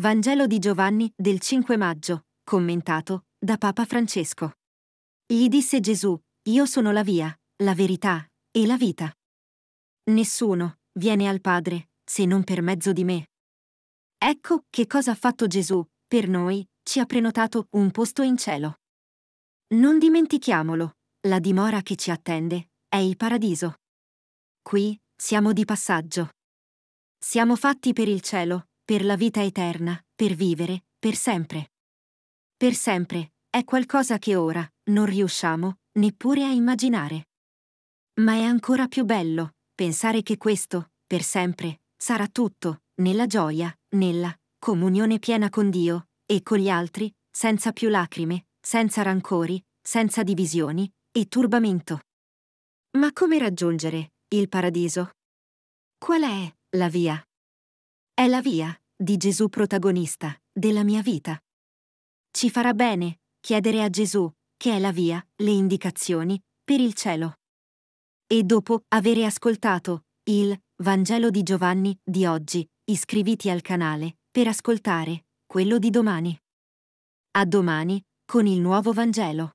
Vangelo di Giovanni del 5 maggio, commentato da Papa Francesco. Gli disse Gesù, Io sono la via, la verità e la vita. Nessuno viene al Padre se non per mezzo di me. Ecco che cosa ha fatto Gesù, per noi, ci ha prenotato un posto in cielo. Non dimentichiamolo, la dimora che ci attende è il paradiso. Qui siamo di passaggio. Siamo fatti per il cielo, per la vita eterna, per vivere, per sempre. Per sempre, è qualcosa che ora non riusciamo neppure a immaginare. Ma è ancora più bello pensare che questo, per sempre, sarà tutto, nella gioia, nella comunione piena con Dio e con gli altri, senza più lacrime, senza rancori, senza divisioni e turbamento. Ma come raggiungere il paradiso? Qual è la via? È la via di Gesù protagonista della mia vita. Ci farà bene chiedere a Gesù, che è la via, le indicazioni per il cielo. E dopo avere ascoltato il Vangelo di Giovanni di oggi, iscriviti al canale per ascoltare quello di domani. A domani con il nuovo Vangelo.